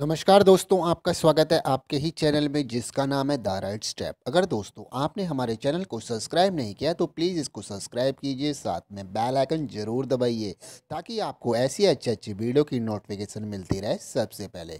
नमस्कार दोस्तों आपका स्वागत है आपके ही चैनल में जिसका नाम है द राइट स्टेप अगर दोस्तों आपने हमारे चैनल को सब्सक्राइब नहीं किया तो प्लीज़ इसको सब्सक्राइब कीजिए साथ में बेल आइकन ज़रूर दबाइए ताकि आपको ऐसी अच्छी अच्छी वीडियो की नोटिफिकेशन मिलती रहे सबसे पहले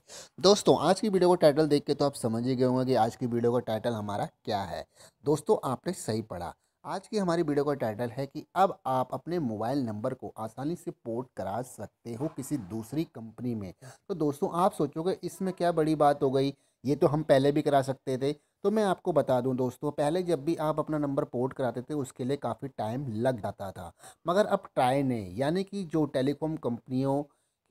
दोस्तों आज की वीडियो का टाइटल देख के तो आप समझ ही गए होंगे कि आज की वीडियो का टाइटल हमारा क्या है दोस्तों आपने सही पढ़ा आज की हमारी वीडियो का टाइटल है कि अब आप अपने मोबाइल नंबर को आसानी से पोर्ट करा सकते हो किसी दूसरी कंपनी में तो दोस्तों आप सोचोगे इसमें क्या बड़ी बात हो गई ये तो हम पहले भी करा सकते थे तो मैं आपको बता दूं दोस्तों पहले जब भी आप अपना नंबर पोर्ट कराते थे उसके लिए काफ़ी टाइम लग जाता था मगर अब ट्राई ने यानी कि जो टेलीकॉम कंपनियों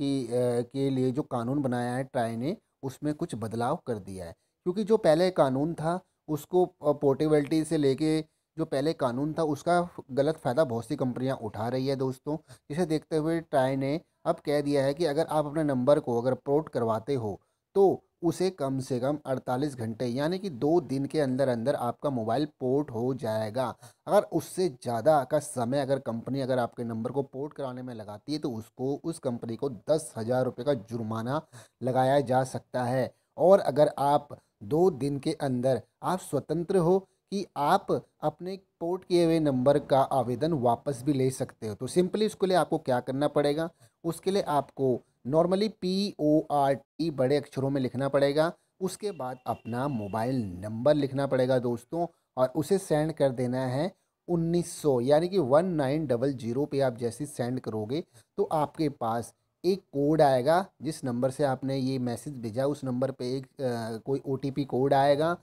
की के लिए जो कानून बनाया है ट्राई ने उसमें कुछ बदलाव कर दिया है क्योंकि जो पहले कानून था उसको पोर्टेबिलिटी से लेके जो पहले कानून था उसका गलत फ़ायदा बहुत सी कंपनियां उठा रही है दोस्तों इसे देखते हुए ट्राई ने अब कह दिया है कि अगर आप अपने नंबर को अगर पोर्ट करवाते हो तो उसे कम से कम 48 घंटे यानी कि दो दिन के अंदर अंदर आपका मोबाइल पोर्ट हो जाएगा अगर उससे ज़्यादा का समय अगर कंपनी अगर आपके नंबर को पोर्ट कराने में लगाती है तो उसको उस कंपनी को दस हज़ार रुपये का जुर्माना लगाया जा सकता है और अगर आप दो दिन के अंदर आप स्वतंत्र हो कि आप अपने पोर्ट किए हुए नंबर का आवेदन वापस भी ले सकते हो तो सिंपली उसके लिए आपको क्या करना पड़ेगा उसके लिए आपको normally P O R T बड़े अक्षरों में लिखना पड़ेगा उसके बाद अपना मोबाइल नंबर लिखना पड़ेगा दोस्तों और उसे सेंड कर देना है 1900 यानी कि वन नाइन डबल जीरो पर आप जैसे सेंड करोगे तो आपके पास एक कोड आएगा जिस नंबर से आपने ये मैसेज भेजा उस नंबर पे एक आ, कोई ओ कोड आएगा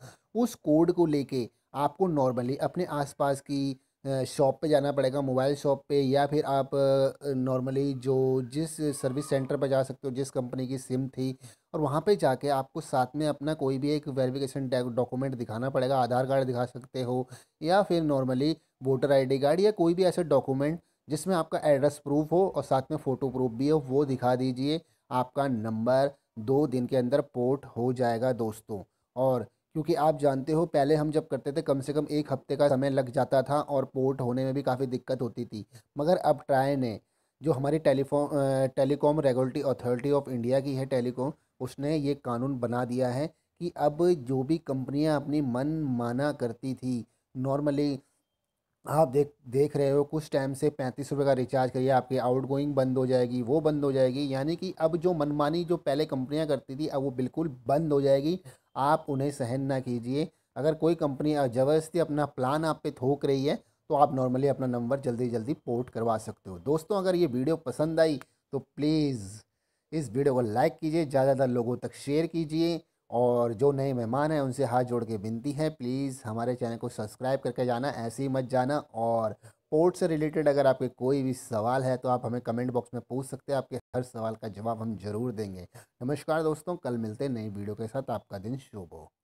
उस कोड को लेके आपको नॉर्मली अपने आसपास की शॉप पे जाना पड़ेगा मोबाइल शॉप पे या फिर आप नॉर्मली जो जिस सर्विस सेंटर पर जा सकते हो जिस कंपनी की सिम थी और वहाँ पे जाके आपको साथ में अपना कोई भी एक वेरिफिकेशन डॉक्यूमेंट दिखाना पड़ेगा आधार कार्ड दिखा सकते हो या फिर नॉर्मली वोटर आईडी कार्ड या कोई भी ऐसा डॉक्यूमेंट जिसमें आपका एड्रेस प्रूफ हो और साथ में फ़ोटो प्रूफ भी हो वो दिखा दीजिए आपका नंबर दो दिन के अंदर पोर्ट हो जाएगा दोस्तों और क्योंकि आप जानते हो पहले हम जब करते थे कम से कम एक हफ्ते का समय लग जाता था और पोर्ट होने में भी काफ़ी दिक्कत होती थी मगर अब ट्राई ने जो हमारी telephone telecom regulatory authority of India की है टेलीकॉम उसने ये कानून बना दिया है कि अब जो भी कंपनियां अपनी मन माना करती थी नॉर्मली आप देख देख रहे हो कुछ टाइम से पैंतीस रुपये का रिचार्ज करिए आपकी आउटगोइंग बंद हो जाएगी वो बंद हो जाएगी यानी कि अब जो मनमानी जो पहले कंपनियां करती थी अब वो बिल्कुल बंद हो जाएगी आप उन्हें सहन ना कीजिए अगर कोई कंपनी ज़बरदस्ती अपना प्लान आप पे थोक रही है तो आप नॉर्मली अपना नंबर जल्दी जल्दी पोर्ट करवा सकते हो दोस्तों अगर ये वीडियो पसंद आई तो प्लीज़ इस वीडियो को लाइक कीजिए ज़्यादा ज़्यादा लोगों तक शेयर कीजिए और जो नए मेहमान हैं उनसे हाथ जोड़ के विनती है प्लीज़ हमारे चैनल को सब्सक्राइब करके जाना ऐसे ही मत जाना और स्पोर्ट्स से रिलेटेड अगर आपके कोई भी सवाल है तो आप हमें कमेंट बॉक्स में पूछ सकते हैं आपके हर सवाल का जवाब हम जरूर देंगे नमस्कार दोस्तों कल मिलते हैं नई वीडियो के साथ आपका दिन शुभ हो